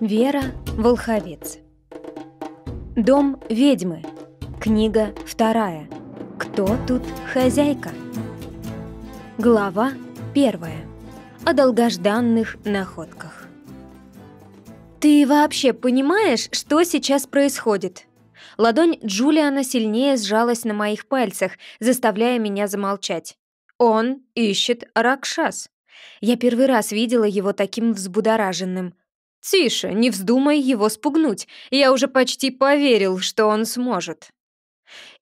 Вера Волховец. Дом ведьмы. Книга вторая. Кто тут хозяйка? Глава первая. О долгожданных находках. «Ты вообще понимаешь, что сейчас происходит?» Ладонь Джулиана сильнее сжалась на моих пальцах, заставляя меня замолчать. «Он ищет Ракшас». Я первый раз видела его таким взбудораженным. «Тише, не вздумай его спугнуть. Я уже почти поверил, что он сможет».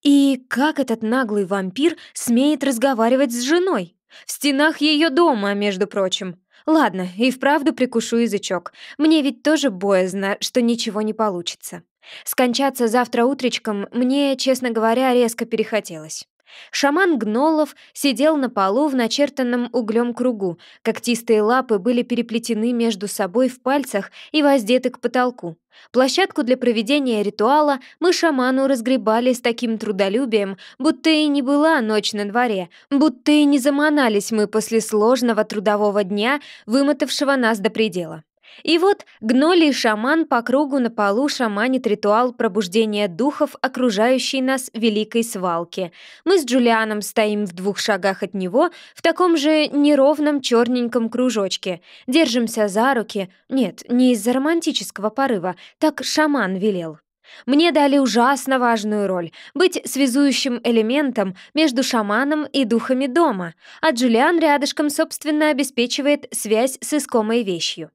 «И как этот наглый вампир смеет разговаривать с женой? В стенах ее дома, между прочим. Ладно, и вправду прикушу язычок. Мне ведь тоже боязно, что ничего не получится. Скончаться завтра утречком мне, честно говоря, резко перехотелось. Шаман Гнолов сидел на полу в начертанном углем кругу, когтистые лапы были переплетены между собой в пальцах и воздеты к потолку. Площадку для проведения ритуала мы шаману разгребали с таким трудолюбием, будто и не была ночь на дворе, будто и не заманались мы после сложного трудового дня, вымотавшего нас до предела. И вот гнолий шаман по кругу на полу шаманит ритуал пробуждения духов окружающей нас великой свалки. Мы с Джулианом стоим в двух шагах от него, в таком же неровном черненьком кружочке. Держимся за руки. Нет, не из-за романтического порыва. Так шаман велел. Мне дали ужасно важную роль — быть связующим элементом между шаманом и духами дома, а Джулиан рядышком, собственно, обеспечивает связь с искомой вещью.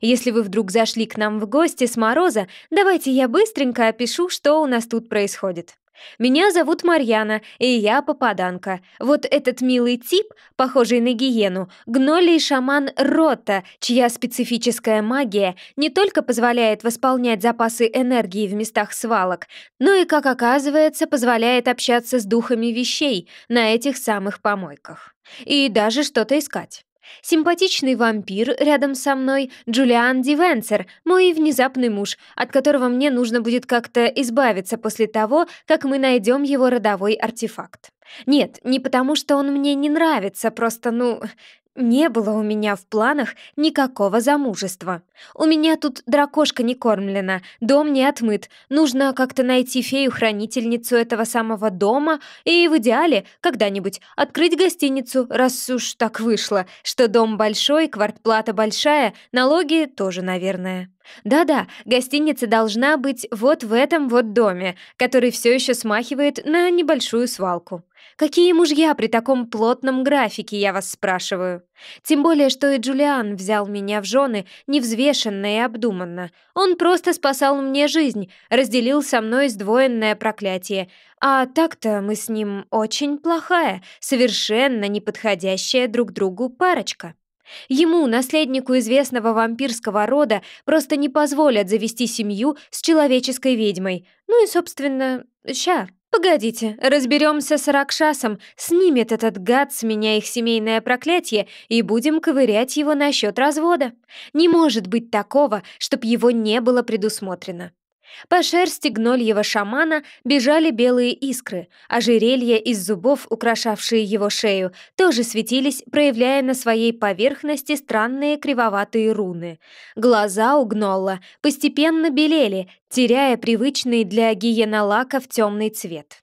Если вы вдруг зашли к нам в гости с Мороза, давайте я быстренько опишу, что у нас тут происходит. Меня зовут Марьяна, и я попаданка. Вот этот милый тип, похожий на гиену, гнолий шаман Рота, чья специфическая магия не только позволяет восполнять запасы энергии в местах свалок, но и, как оказывается, позволяет общаться с духами вещей на этих самых помойках. И даже что-то искать. Симпатичный вампир рядом со мной — Джулиан Дивенсер, мой внезапный муж, от которого мне нужно будет как-то избавиться после того, как мы найдем его родовой артефакт. Нет, не потому что он мне не нравится, просто, ну, не было у меня в планах никакого замужества. У меня тут дракошка не кормлена, дом не отмыт. Нужно как-то найти фею-хранительницу этого самого дома и в идеале когда-нибудь открыть гостиницу, раз уж так вышло, что дом большой, квартплата большая, налоги тоже, наверное. Да-да, гостиница должна быть вот в этом вот доме, который все еще смахивает на небольшую свалку. Какие мужья при таком плотном графике, я вас спрашиваю? Тем более, что и Джулиан взял меня в жены невзвешенно и обдуманно. Он просто спасал мне жизнь, разделил со мной сдвоенное проклятие. А так-то мы с ним очень плохая, совершенно неподходящая друг другу парочка. Ему, наследнику известного вампирского рода, просто не позволят завести семью с человеческой ведьмой. Ну и, собственно, ща, «Погодите, разберемся с Ракшасом, снимет этот гад с меня их семейное проклятие и будем ковырять его насчет развода. Не может быть такого, чтоб его не было предусмотрено». По шерсти гнольего шамана бежали белые искры, а жерелья из зубов, украшавшие его шею, тоже светились, проявляя на своей поверхности странные кривоватые руны. Глаза у гнолла постепенно белели, теряя привычный для гиенолаков темный цвет.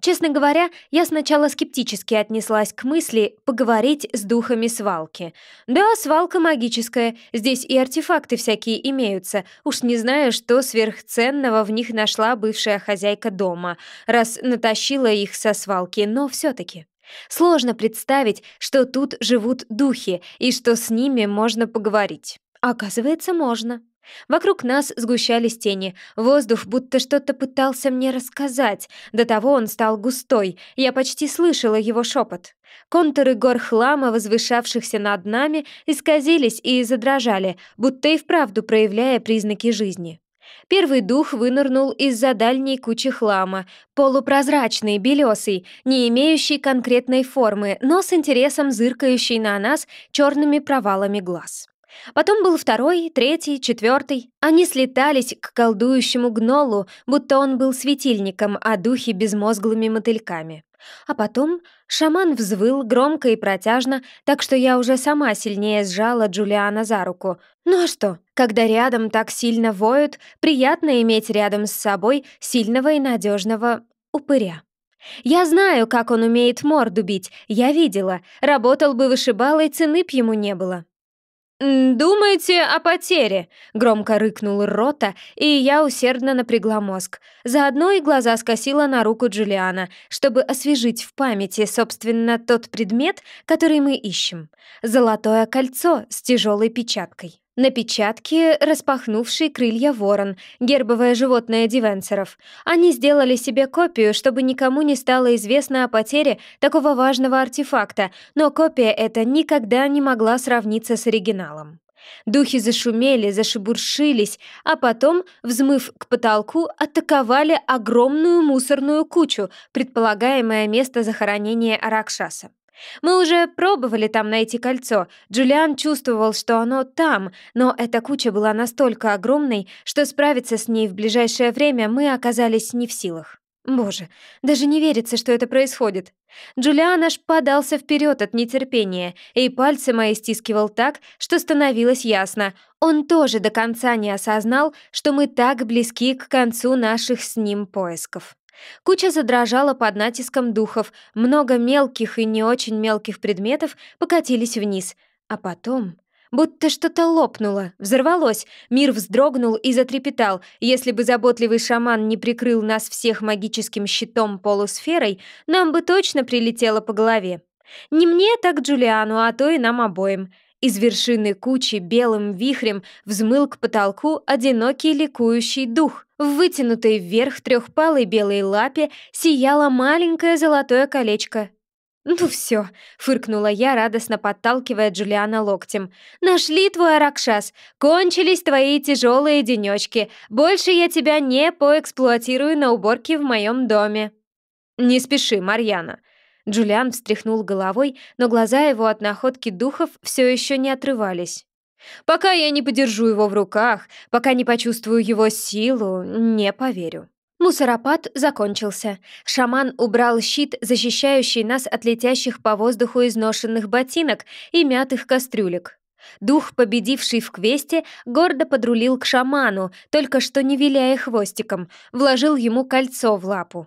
Честно говоря, я сначала скептически отнеслась к мысли поговорить с духами свалки. Да, свалка магическая, здесь и артефакты всякие имеются. Уж не знаю, что сверхценного в них нашла бывшая хозяйка дома, раз натащила их со свалки, но все-таки. Сложно представить, что тут живут духи и что с ними можно поговорить. Оказывается, можно. Вокруг нас сгущались тени, воздух будто что-то пытался мне рассказать, до того он стал густой, я почти слышала его шепот. Контуры гор хлама, возвышавшихся над нами, исказились и задрожали, будто и вправду проявляя признаки жизни. Первый дух вынырнул из-за дальней кучи хлама, полупрозрачный, белесый, не имеющий конкретной формы, но с интересом зыркающий на нас черными провалами глаз. Потом был второй, третий, четвертый. Они слетались к колдующему гнолу, будто он был светильником, а духи — безмозглыми мотыльками. А потом шаман взвыл громко и протяжно, так что я уже сама сильнее сжала Джулиана за руку. Ну а что, когда рядом так сильно воют, приятно иметь рядом с собой сильного и надежного упыря. Я знаю, как он умеет морду бить, я видела. Работал бы вышибалой, цены б ему не было. «Думайте о потере», — громко рыкнул Рота, и я усердно напрягла мозг. Заодно и глаза скосила на руку Джулиана, чтобы освежить в памяти, собственно, тот предмет, который мы ищем. Золотое кольцо с тяжелой печаткой. Напечатки, печатке распахнувший крылья ворон, гербовое животное дивенсеров. Они сделали себе копию, чтобы никому не стало известно о потере такого важного артефакта, но копия эта никогда не могла сравниться с оригиналом. Духи зашумели, зашебуршились, а потом, взмыв к потолку, атаковали огромную мусорную кучу, предполагаемое место захоронения Аракшаса. Мы уже пробовали там найти кольцо. Джулиан чувствовал, что оно там, но эта куча была настолько огромной, что справиться с ней в ближайшее время мы оказались не в силах. Боже, даже не верится, что это происходит. Джулиан аж подался вперед от нетерпения, и пальцы мои стискивал так, что становилось ясно. Он тоже до конца не осознал, что мы так близки к концу наших с ним поисков. Куча задрожала под натиском духов, много мелких и не очень мелких предметов покатились вниз, а потом... Будто что-то лопнуло, взорвалось, мир вздрогнул и затрепетал. Если бы заботливый шаман не прикрыл нас всех магическим щитом полусферой, нам бы точно прилетело по голове. Не мне, так Джулиану, а то и нам обоим. Из вершины кучи белым вихрем взмыл к потолку одинокий ликующий дух. В вытянутой вверх трехпалой белой лапе сияло маленькое золотое колечко. «Ну все», — фыркнула я, радостно подталкивая Джулиана локтем. «Нашли твой Аракшас! Кончились твои тяжелые денечки! Больше я тебя не поэксплуатирую на уборке в моем доме!» «Не спеши, Марьяна!» Джулиан встряхнул головой, но глаза его от находки духов все еще не отрывались. Пока я не подержу его в руках, пока не почувствую его силу, не поверю. Мусоропад закончился. Шаман убрал щит, защищающий нас от летящих по воздуху изношенных ботинок и мятых кастрюлек. Дух, победивший в квесте, гордо подрулил к шаману, только что не виляя хвостиком, вложил ему кольцо в лапу.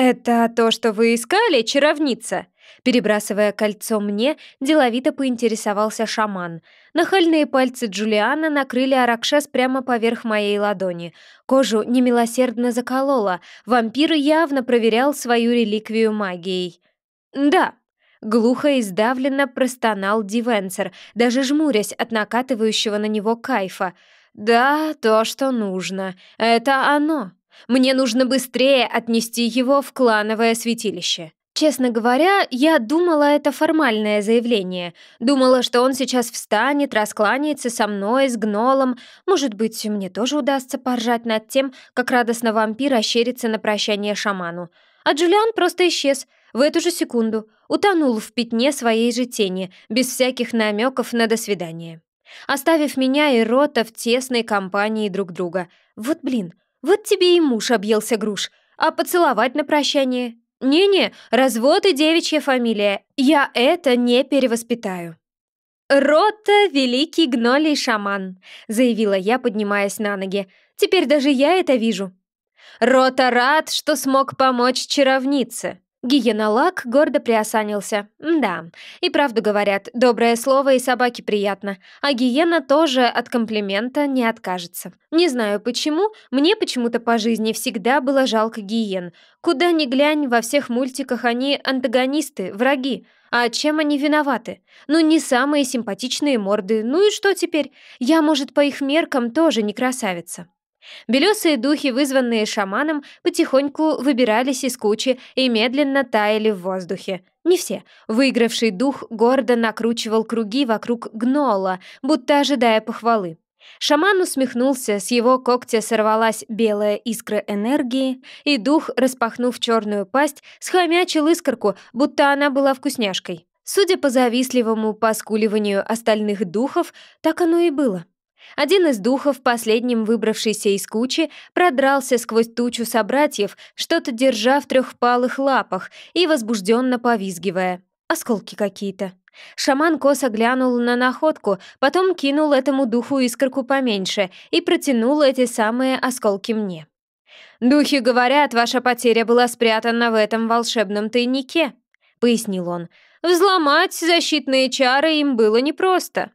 «Это то, что вы искали, чаровница?» Перебрасывая кольцо мне, деловито поинтересовался шаман. Нахальные пальцы Джулиана накрыли Аракшас прямо поверх моей ладони. Кожу немилосердно заколола. Вампир явно проверял свою реликвию магией. «Да», Глухо и сдавленно простонал Дивенсер, даже жмурясь от накатывающего на него кайфа. «Да, то, что нужно. Это оно!» Мне нужно быстрее отнести его в клановое святилище. Честно говоря, я думала это формальное заявление. Думала, что он сейчас встанет, раскланяется со мной, с гнолом. Может быть, мне тоже удастся поржать над тем, как радостно вампир ощерится на прощание шаману. А Джулиан просто исчез в эту же секунду, утонул в пятне своей же тени, без всяких намеков на «до свидания», оставив меня и Рота в тесной компании друг друга. Вот блин, вот тебе и муж объелся груш, а поцеловать на прощание. Не-не, развод и девичья фамилия. Я это не перевоспитаю. «Рота — великий гнолий шаман», — заявила я, поднимаясь на ноги. «Теперь даже я это вижу». «Рота рад, что смог помочь чаровнице», Гиенолак гордо приосанился. Да, и правду говорят, доброе слово и собаке приятно, а гиена тоже от комплимента не откажется. Не знаю почему, мне почему-то по жизни всегда было жалко гиен. Куда ни глянь, во всех мультиках они антагонисты, враги. А чем они виноваты? Ну, не самые симпатичные морды, ну и что теперь? Я, может, по их меркам тоже не красавица. Белесые духи, вызванные шаманом, потихоньку выбирались из кучи и медленно таяли в воздухе. Не все. Выигравший дух гордо накручивал круги вокруг гнола, будто ожидая похвалы. Шаман усмехнулся, с его когтя сорвалась белая искра энергии, и дух, распахнув черную пасть, схомячил искорку, будто она была вкусняшкой. Судя по завистливому поскуливанию остальных духов, так оно и было. Один из духов, последним выбравшийся из кучи, продрался сквозь тучу собратьев, что-то держа в трехпалых лапах и возбужденно повизгивая. Осколки какие-то. Шаман косо глянул на находку, потом кинул этому духу искорку поменьше и протянул эти самые осколки мне. «Духи говорят, ваша потеря была спрятана в этом волшебном тайнике», — пояснил он. «Взломать защитные чары им было непросто».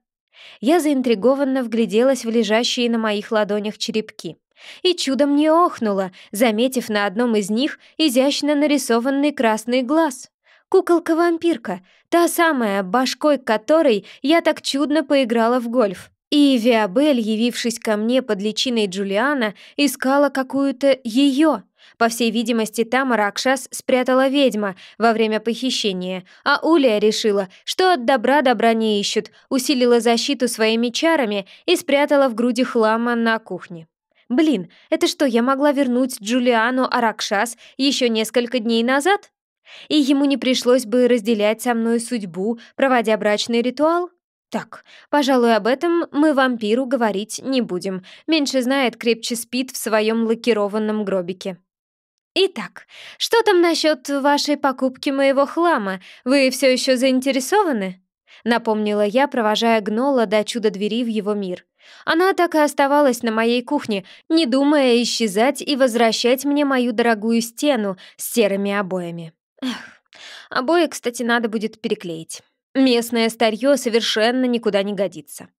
Я заинтригованно вгляделась в лежащие на моих ладонях черепки и чудом не охнула, заметив на одном из них изящно нарисованный красный глаз. Куколка-вампирка, та самая, башкой которой я так чудно поиграла в гольф. И Виабель, явившись ко мне под личиной Джулиана, искала какую-то ее, по всей видимости, там Ракшас спрятала ведьма во время похищения, а Улия решила, что от добра добра не ищут, усилила защиту своими чарами и спрятала в груди хлама на кухне. Блин, это что, я могла вернуть Джулиану Аракшас еще несколько дней назад? И ему не пришлось бы разделять со мной судьбу, проводя брачный ритуал? Так, пожалуй, об этом мы вампиру говорить не будем. Меньше знает, крепче спит в своем лакированном гробике. «Итак, что там насчет вашей покупки моего хлама? Вы все еще заинтересованы?» Напомнила я, провожая гнола до чуда двери в его мир. Она так и оставалась на моей кухне, не думая исчезать и возвращать мне мою дорогую стену с серыми обоями. Эх, обои, кстати, надо будет переклеить. Местное старье совершенно никуда не годится.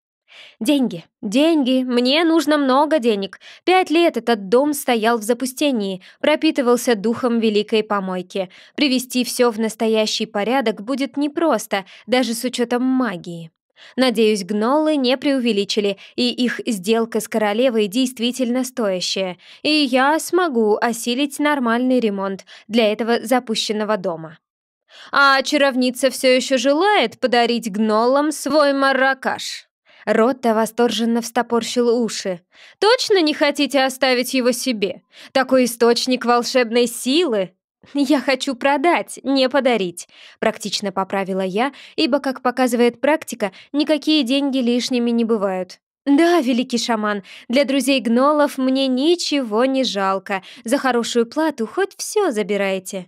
«Деньги, деньги, мне нужно много денег. Пять лет этот дом стоял в запустении, пропитывался духом великой помойки. Привести все в настоящий порядок будет непросто, даже с учетом магии». Надеюсь, гноллы не преувеличили, и их сделка с королевой действительно стоящая, и я смогу осилить нормальный ремонт для этого запущенного дома. А чаровница все еще желает подарить гнолам свой маракаш. Ротта восторженно встопорщил уши. «Точно не хотите оставить его себе? Такой источник волшебной силы!» «Я хочу продать, не подарить», — практично поправила я, ибо, как показывает практика, никакие деньги лишними не бывают. «Да, великий шаман, для друзей гнолов мне ничего не жалко. За хорошую плату хоть все забирайте».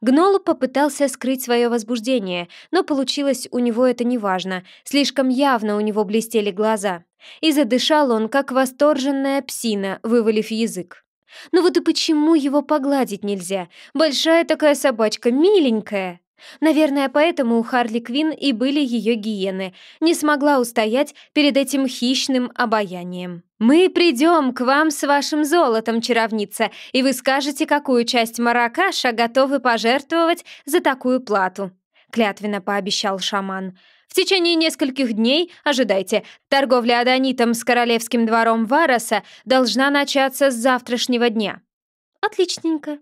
Гнолу попытался скрыть свое возбуждение, но получилось у него это неважно, слишком явно у него блестели глаза. И задышал он, как восторженная псина, вывалив язык. «Ну вот и почему его погладить нельзя? Большая такая собачка, миленькая!» Наверное, поэтому у Харли Квин и были ее гиены. Не смогла устоять перед этим хищным обаянием. «Мы придем к вам с вашим золотом, чаровница, и вы скажете, какую часть Маракаша готовы пожертвовать за такую плату», — клятвенно пообещал шаман. «В течение нескольких дней, ожидайте, торговля адонитом с королевским двором Вараса должна начаться с завтрашнего дня». «Отличненько».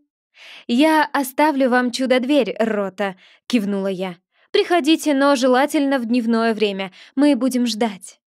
«Я оставлю вам чудо-дверь, Рота», — кивнула я. «Приходите, но желательно в дневное время. Мы будем ждать».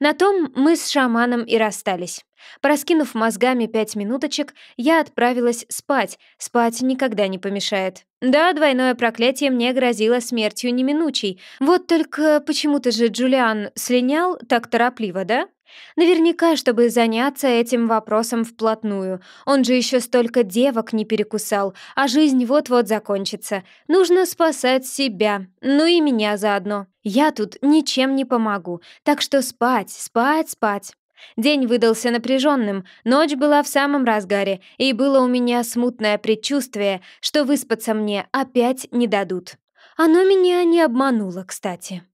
На том мы с шаманом и расстались. Проскинув мозгами пять минуточек, я отправилась спать. Спать никогда не помешает. Да, двойное проклятие мне грозило смертью неминучей. Вот только почему-то же Джулиан слинял так торопливо, да? Наверняка, чтобы заняться этим вопросом вплотную. Он же еще столько девок не перекусал, а жизнь вот-вот закончится. Нужно спасать себя, ну и меня заодно. Я тут ничем не помогу, так что спать, спать, спать. День выдался напряженным, ночь была в самом разгаре, и было у меня смутное предчувствие, что выспаться мне опять не дадут. Оно меня не обмануло, кстати.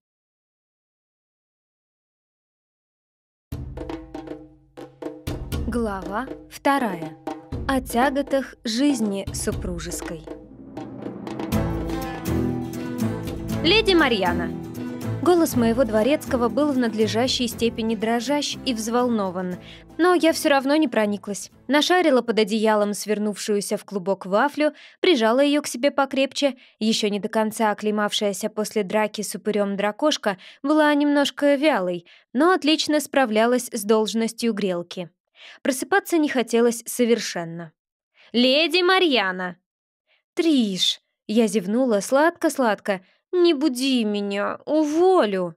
Глава 2. О тяготах жизни супружеской. «Леди Марьяна!» Голос моего дворецкого был в надлежащей степени дрожащ и взволнован, но я все равно не прониклась. Нашарила под одеялом свернувшуюся в клубок вафлю, прижала ее к себе покрепче. Еще не до конца оклемавшаяся после драки с упырем дракошка была немножко вялой, но отлично справлялась с должностью грелки. Просыпаться не хотелось совершенно. «Леди Марьяна!» «Триш!» — я зевнула сладко-сладко. «Не буди меня, уволю!»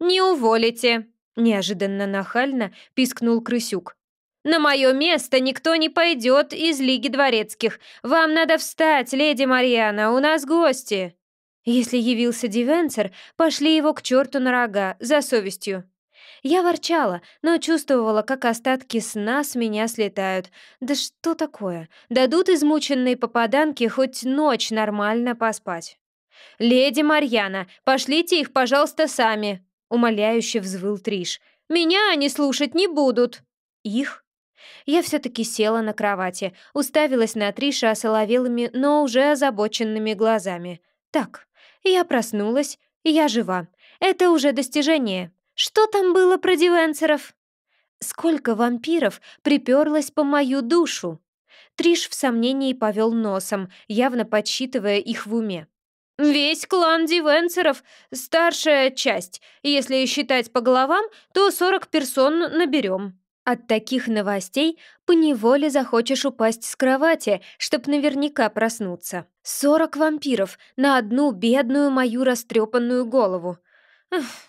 «Не уволите!» — неожиданно нахально пискнул крысюк. «На мое место никто не пойдет из Лиги Дворецких. Вам надо встать, леди Марьяна, у нас гости!» Если явился Дивенсер, пошли его к черту на рога, за совестью. Я ворчала, но чувствовала, как остатки сна с меня слетают. Да что такое? Дадут измученные попаданки хоть ночь нормально поспать. «Леди Марьяна, пошлите их, пожалуйста, сами!» Умоляюще взвыл Триш. «Меня они слушать не будут!» «Их?» Я все-таки села на кровати, уставилась на Триша осоловелыми, но уже озабоченными глазами. «Так, я проснулась, я жива. Это уже достижение. Что там было про дивенсеров? Сколько вампиров приперлось по мою душу? Триш в сомнении повел носом, явно подсчитывая их в уме. Весь клан дивенсеров, старшая часть. Если считать по головам, то сорок персон наберем. От таких новостей поневоле захочешь упасть с кровати, чтоб наверняка проснуться. Сорок вампиров на одну бедную мою растрепанную голову.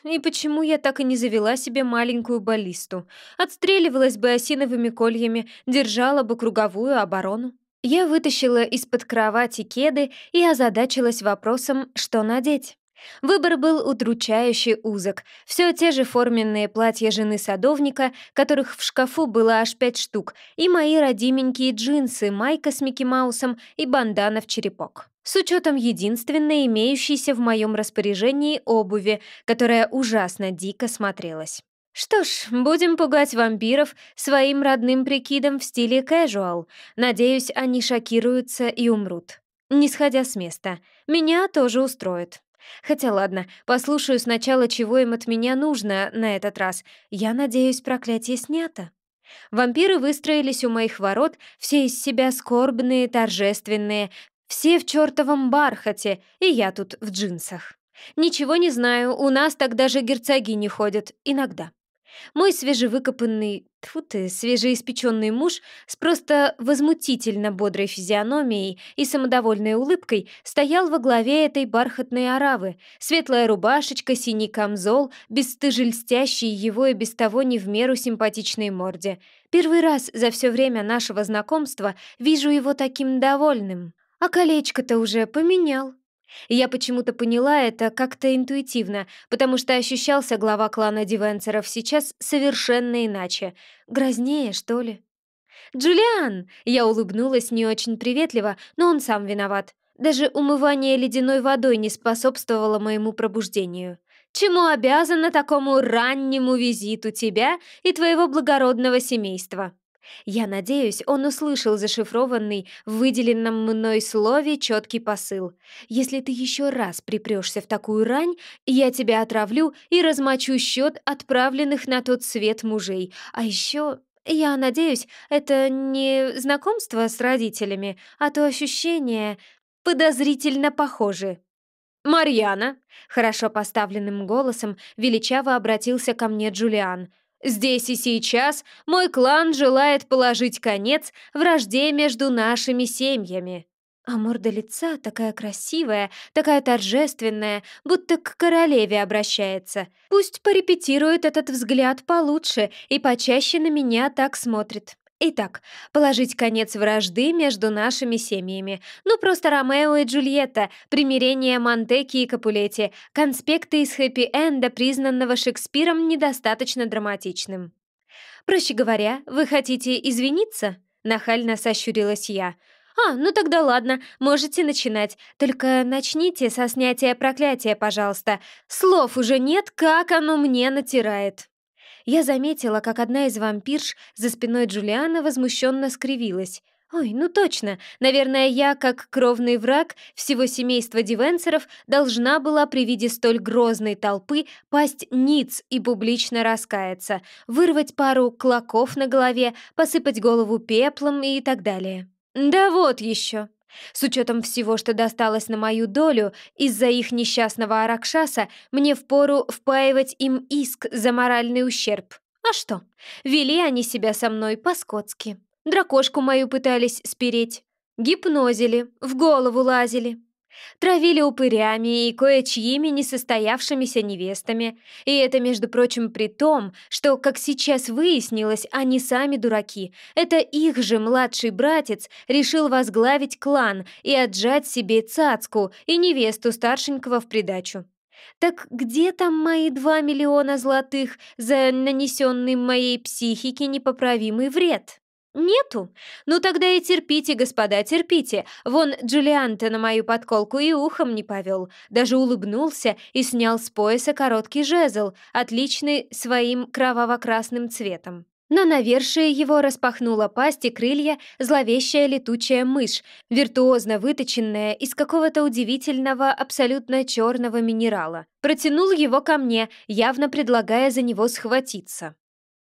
И почему я так и не завела себе маленькую баллисту? Отстреливалась бы осиновыми кольями, держала бы круговую оборону. Я вытащила из-под кровати кеды и озадачилась вопросом, что надеть. Выбор был удручающе узок. Все те же форменные платья жены садовника, которых в шкафу было аж пять штук, и мои родименькие джинсы, майка с Микки Маусом и бандана в черепок. С учетом единственной имеющейся в моем распоряжении обуви, которая ужасно дико смотрелась. Что ж, будем пугать вампиров своим родным прикидом в стиле casual. Надеюсь, они шокируются и умрут. Не сходя с места. Меня тоже устроит. Хотя ладно, послушаю сначала, чего им от меня нужно на этот раз. Я надеюсь, проклятие снято. Вампиры выстроились у моих ворот, все из себя скорбные, торжественные, все в чертовом бархате, и я тут в джинсах. Ничего не знаю, у нас так даже герцоги не ходят, иногда. Мой свежевыкопанный, тьфу ты, свежеиспеченный муж с просто возмутительно бодрой физиономией и самодовольной улыбкой стоял во главе этой бархатной оравы. Светлая рубашечка, синий камзол, бесстыже льстящий его и без того не в меру симпатичной морде. Первый раз за все время нашего знакомства вижу его таким довольным. А колечко-то уже поменял я почему-то поняла это как-то интуитивно, потому что ощущался глава клана Дивенцеров сейчас совершенно иначе. Грознее, что ли? «Джулиан!» — я улыбнулась не очень приветливо, но он сам виноват. Даже умывание ледяной водой не способствовало моему пробуждению. «Чему обязана такому раннему визиту тебя и твоего благородного семейства?» Я надеюсь, он услышал зашифрованный в выделенном мной слове четкий посыл. «Если ты еще раз припрешься в такую рань, я тебя отравлю и размочу счет отправленных на тот свет мужей. А еще я надеюсь, это не знакомство с родителями, а то ощущение подозрительно похоже. «Марьяна!» — хорошо поставленным голосом величаво обратился ко мне Джулиан. Здесь и сейчас мой клан желает положить конец вражде между нашими семьями. А морда лица такая красивая, такая торжественная, будто к королеве обращается. Пусть порепетирует этот взгляд получше и почаще на меня так смотрит. Итак, положить конец вражды между нашими семьями. Ну, просто Ромео и Джульетта, примирение Монтеки и Капулетти, конспекты из хэппи-энда, признанного Шекспиром недостаточно драматичным. «Проще говоря, вы хотите извиниться?» — нахально сощурилась я. «А, ну тогда ладно, можете начинать. Только начните со снятия проклятия, пожалуйста. Слов уже нет, как оно мне натирает» я заметила, как одна из вампирш за спиной Джулиана возмущенно скривилась. «Ой, ну точно! Наверное, я, как кровный враг всего семейства дивенсеров, должна была при виде столь грозной толпы пасть ниц и публично раскаяться, вырвать пару клоков на голове, посыпать голову пеплом и так далее». «Да вот еще!» С учетом всего, что досталось на мою долю, из-за их несчастного Аракшаса мне впору впаивать им иск за моральный ущерб. А что? Вели они себя со мной по-скотски. Дракошку мою пытались спереть. Гипнозили, в голову лазили. Травили упырями и кое-чьими несостоявшимися невестами. И это, между прочим, при том, что, как сейчас выяснилось, они сами дураки. Это их же младший братец решил возглавить клан и отжать себе цацку и невесту старшенького в придачу. Так где там мои два миллиона золотых за нанесенный моей психике непоправимый вред? «Нету? Ну тогда и терпите, господа, терпите. Вон Джулианте на мою подколку и ухом не повел. Даже улыбнулся и снял с пояса короткий жезл, отличный своим кроваво-красным цветом. На навершие его распахнула пасть и крылья зловещая летучая мышь, виртуозно выточенная из какого-то удивительного, абсолютно черного минерала. Протянул его ко мне, явно предлагая за него схватиться.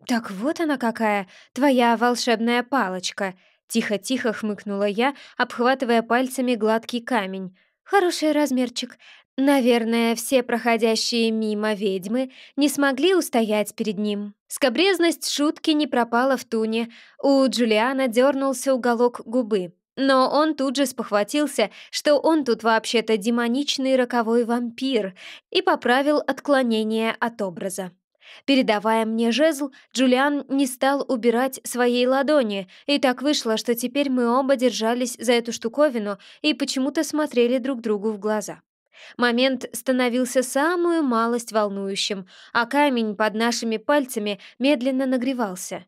«Так вот она какая, твоя волшебная палочка!» Тихо-тихо хмыкнула я, обхватывая пальцами гладкий камень. «Хороший размерчик. Наверное, все проходящие мимо ведьмы не смогли устоять перед ним. Скобрезность шутки не пропала в туне. У Джулиана дернулся уголок губы. Но он тут же спохватился, что он тут вообще-то демоничный роковой вампир, и поправил отклонение от образа. Передавая мне жезл, Джулиан не стал убирать своей ладони, и так вышло, что теперь мы оба держались за эту штуковину и почему-то смотрели друг другу в глаза. Момент становился самую малость волнующим, а камень под нашими пальцами медленно нагревался.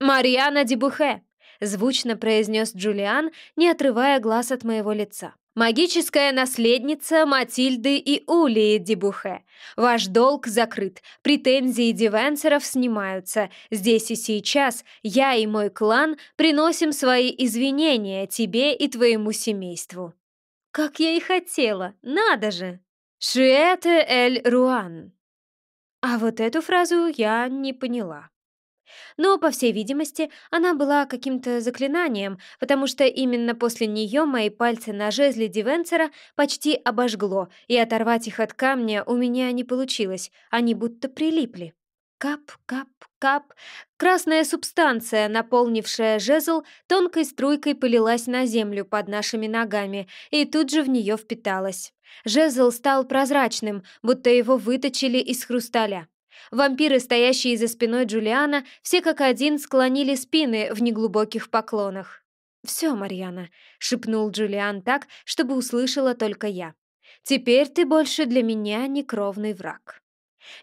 «Марьяна Дебухе!» — звучно произнес Джулиан, не отрывая глаз от моего лица. Магическая наследница Матильды и Улии Дебухе. Ваш долг закрыт, претензии Дивенсеров снимаются. Здесь и сейчас я и мой клан приносим свои извинения тебе и твоему семейству». «Как я и хотела, надо же!» «Шиэте эль Руан». А вот эту фразу я не поняла. Но, по всей видимости, она была каким-то заклинанием, потому что именно после нее мои пальцы на жезле Дивенцера почти обожгло, и оторвать их от камня у меня не получилось, они будто прилипли. Кап, кап, кап. Красная субстанция, наполнившая жезл, тонкой струйкой полилась на землю под нашими ногами и тут же в нее впиталась. Жезл стал прозрачным, будто его выточили из хрусталя. Вампиры, стоящие за спиной Джулиана, все как один склонили спины в неглубоких поклонах. «Все, Марьяна», — шепнул Джулиан так, чтобы услышала только я. «Теперь ты больше для меня не кровный враг».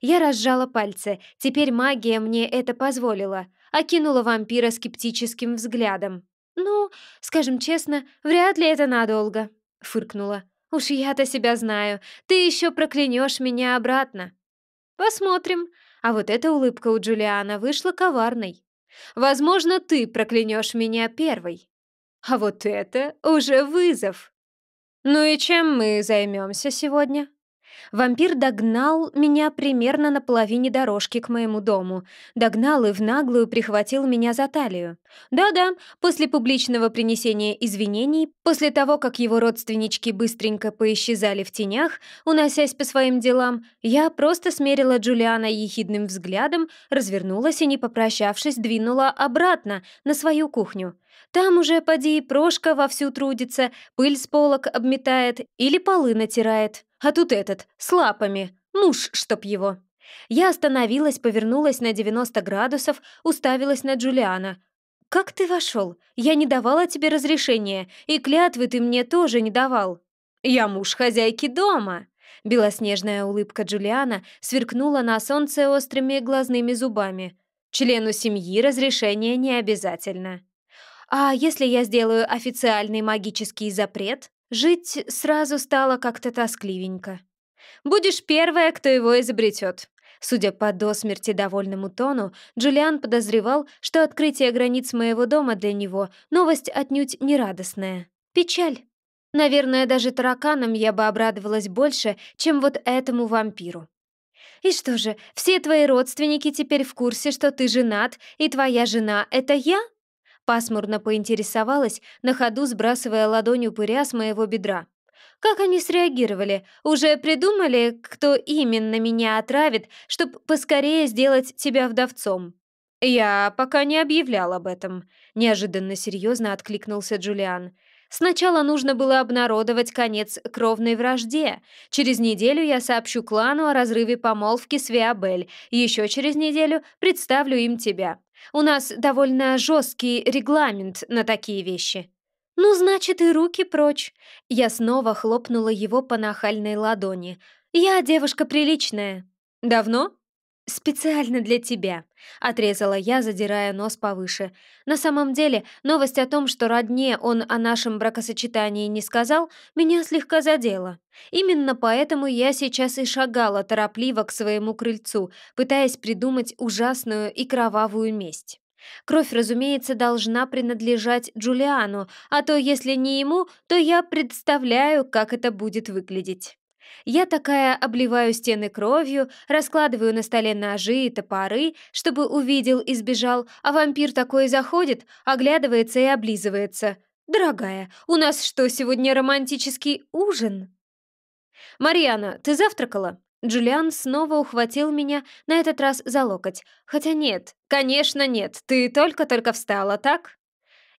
Я разжала пальцы, теперь магия мне это позволила, окинула вампира скептическим взглядом. «Ну, скажем честно, вряд ли это надолго», — фыркнула. «Уж я-то себя знаю, ты еще проклянешь меня обратно». Посмотрим. А вот эта улыбка у Джулиана вышла коварной. Возможно, ты проклянешь меня первой. А вот это уже вызов. Ну и чем мы займемся сегодня? Вампир догнал меня примерно на половине дорожки к моему дому. Догнал и в наглую прихватил меня за талию. Да-да, после публичного принесения извинений, после того, как его родственнички быстренько поисчезали в тенях, уносясь по своим делам, я просто смерила Джулиана ехидным взглядом, развернулась и, не попрощавшись, двинула обратно на свою кухню. Там уже, поди, Прошка вовсю трудится, пыль с полок обметает или полы натирает. А тут этот, с лапами. Муж, чтоб его. Я остановилась, повернулась на 90 градусов, уставилась на Джулиана. «Как ты вошел? Я не давала тебе разрешения, и клятвы ты мне тоже не давал». «Я муж хозяйки дома!» Белоснежная улыбка Джулиана сверкнула на солнце острыми глазными зубами. «Члену семьи разрешение не обязательно». А если я сделаю официальный магический запрет, жить сразу стало как-то тоскливенько. Будешь первая, кто его изобретет. Судя по до смерти довольному тону, Джулиан подозревал, что открытие границ моего дома для него — новость отнюдь не радостная. Печаль. Наверное, даже тараканам я бы обрадовалась больше, чем вот этому вампиру. «И что же, все твои родственники теперь в курсе, что ты женат, и твоя жена — это я?» Пасмурно поинтересовалась, на ходу сбрасывая ладонью пыря с моего бедра. Как они среагировали? Уже придумали, кто именно меня отравит, чтобы поскорее сделать тебя вдовцом? Я пока не объявлял об этом, неожиданно серьезно откликнулся Джулиан. Сначала нужно было обнародовать конец кровной вражде. Через неделю я сообщу клану о разрыве помолвки с Виабель. Еще через неделю представлю им тебя. У нас довольно жесткий регламент на такие вещи». «Ну, значит, и руки прочь!» Я снова хлопнула его по нахальной ладони. «Я девушка приличная». «Давно?» «Специально для тебя», — отрезала я, задирая нос повыше. На самом деле, новость о том, что родне он о нашем бракосочетании не сказал, меня слегка задела. Именно поэтому я сейчас и шагала торопливо к своему крыльцу, пытаясь придумать ужасную и кровавую месть. Кровь, разумеется, должна принадлежать Джулиану, а то, если не ему, то я представляю, как это будет выглядеть. Я такая обливаю стены кровью, раскладываю на столе ножи и топоры, чтобы увидел и сбежал, а вампир такой заходит, оглядывается и облизывается. «Дорогая, у нас что, сегодня романтический ужин?» «Марьяна, ты завтракала?» Джулиан снова ухватил меня, на этот раз за локоть. «Хотя нет, конечно нет, ты только-только встала, так?»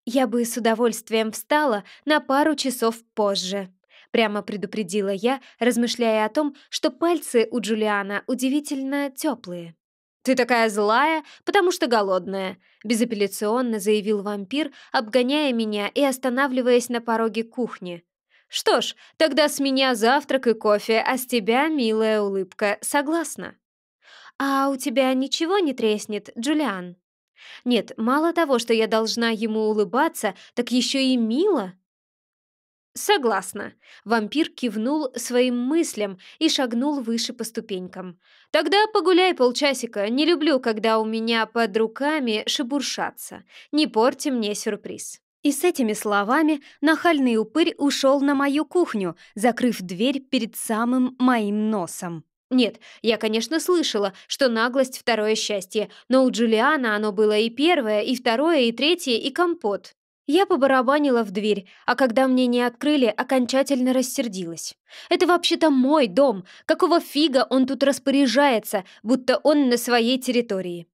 «Я бы с удовольствием встала на пару часов позже», Прямо предупредила я, размышляя о том, что пальцы у Джулиана удивительно теплые. «Ты такая злая, потому что голодная», — безапелляционно заявил вампир, обгоняя меня и останавливаясь на пороге кухни. «Что ж, тогда с меня завтрак и кофе, а с тебя милая улыбка. Согласна?» «А у тебя ничего не треснет, Джулиан?» «Нет, мало того, что я должна ему улыбаться, так еще и мило». «Согласна». Вампир кивнул своим мыслям и шагнул выше по ступенькам. «Тогда погуляй полчасика. Не люблю, когда у меня под руками шебуршаться. Не порти мне сюрприз». И с этими словами нахальный упырь ушел на мою кухню, закрыв дверь перед самым моим носом. Нет, я, конечно, слышала, что наглость — второе счастье, но у Джулиана оно было и первое, и второе, и третье, и компот. Я побарабанила в дверь, а когда мне не открыли, окончательно рассердилась. Это вообще-то мой дом. Какого фига он тут распоряжается, будто он на своей территории?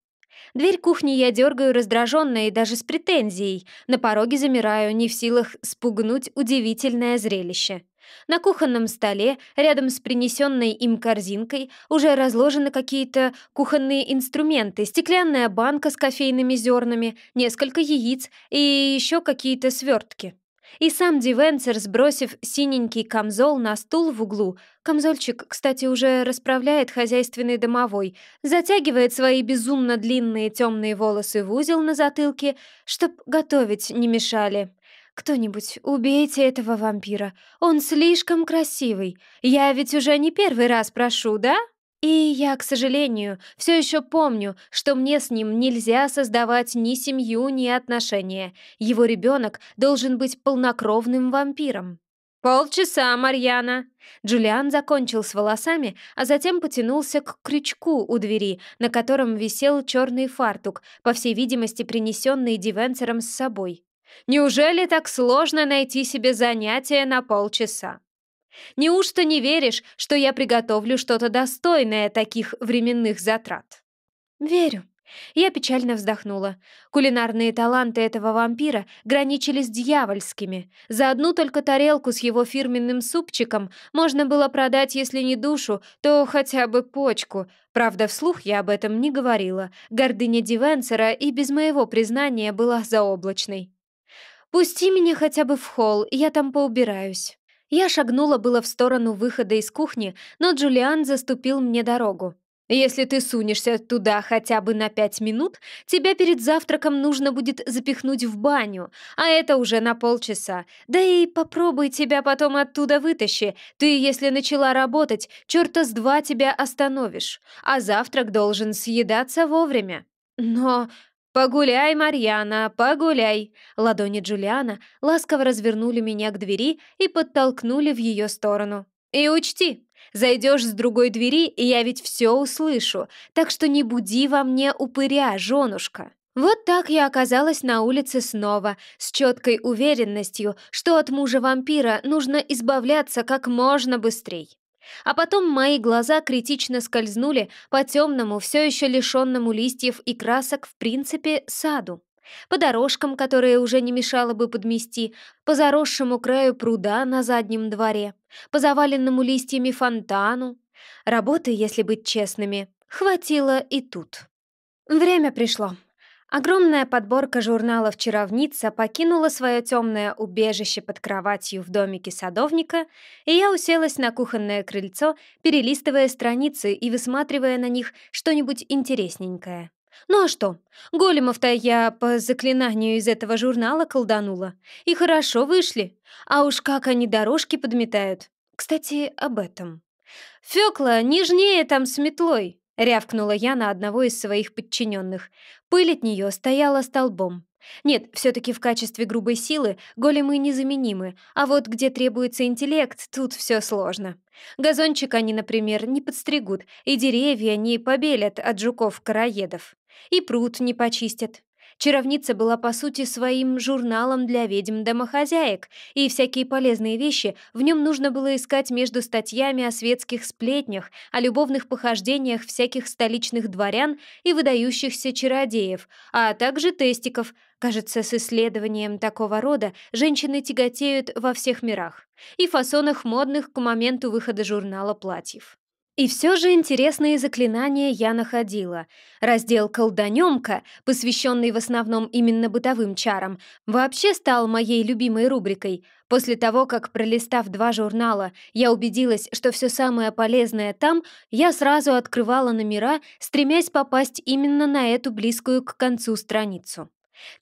Дверь кухни я дергаю раздраженно и даже с претензией. На пороге замираю, не в силах спугнуть удивительное зрелище. На кухонном столе, рядом с принесенной им корзинкой, уже разложены какие-то кухонные инструменты, стеклянная банка с кофейными зернами, несколько яиц и еще какие-то свертки. И сам Дивенсер, сбросив синенький камзол на стул в углу, камзольчик, кстати, уже расправляет хозяйственный домовой, затягивает свои безумно длинные темные волосы в узел на затылке, чтоб готовить не мешали, «Кто-нибудь, убейте этого вампира. Он слишком красивый. Я ведь уже не первый раз прошу, да?» И я, к сожалению, все еще помню, что мне с ним нельзя создавать ни семью, ни отношения. Его ребенок должен быть полнокровным вампиром. «Полчаса, Марьяна!» Джулиан закончил с волосами, а затем потянулся к крючку у двери, на котором висел черный фартук, по всей видимости, принесенный Дивенсером с собой. Неужели так сложно найти себе занятие на полчаса? Неужто не веришь, что я приготовлю что-то достойное таких временных затрат? Верю. Я печально вздохнула. Кулинарные таланты этого вампира граничили с дьявольскими. За одну только тарелку с его фирменным супчиком можно было продать, если не душу, то хотя бы почку. Правда, вслух я об этом не говорила. Гордыня Дивенсера и без моего признания была заоблачной. «Пусти меня хотя бы в холл, я там поубираюсь». Я шагнула было в сторону выхода из кухни, но Джулиан заступил мне дорогу. «Если ты сунешься туда хотя бы на пять минут, тебя перед завтраком нужно будет запихнуть в баню, а это уже на полчаса. Да и попробуй тебя потом оттуда вытащи. Ты, если начала работать, черта с два тебя остановишь. А завтрак должен съедаться вовремя». «Но...» «Погуляй, Марьяна, погуляй!» Ладони Джулиана ласково развернули меня к двери и подтолкнули в ее сторону. «И учти, зайдешь с другой двери, и я ведь все услышу, так что не буди во мне упыря, женушка!» Вот так я оказалась на улице снова, с четкой уверенностью, что от мужа-вампира нужно избавляться как можно быстрее. А потом мои глаза критично скользнули по темному, все еще лишенному листьев и красок, в принципе, саду. По дорожкам, которые уже не мешало бы подмести, по заросшему краю пруда на заднем дворе, по заваленному листьями фонтану. Работы, если быть честными, хватило и тут. Время пришло. Огромная подборка журналов «Чаровница» покинула свое темное убежище под кроватью в домике садовника, и я уселась на кухонное крыльцо, перелистывая страницы и высматривая на них что-нибудь интересненькое. Ну а что? Големов-то я по заклинанию из этого журнала колданула. И хорошо вышли. А уж как они дорожки подметают. Кстати, об этом. Фёкла нежнее там с метлой рявкнула я на одного из своих подчиненных. Пыль от нее стояла столбом. Нет, все-таки в качестве грубой силы големы незаменимы, а вот где требуется интеллект, тут все сложно. Газончик они, например, не подстригут, и деревья не побелят от жуков-караедов, и пруд не почистят. Чаровница была, по сути, своим журналом для ведьм-домохозяек, и всякие полезные вещи в нем нужно было искать между статьями о светских сплетнях, о любовных похождениях всяких столичных дворян и выдающихся чародеев, а также тестиков. Кажется, с исследованием такого рода женщины тяготеют во всех мирах и фасонах модных к моменту выхода журнала платьев. И все же интересные заклинания я находила. Раздел «Колданемка», посвященный в основном именно бытовым чарам, вообще стал моей любимой рубрикой. После того, как, пролистав два журнала, я убедилась, что все самое полезное там, я сразу открывала номера, стремясь попасть именно на эту близкую к концу страницу.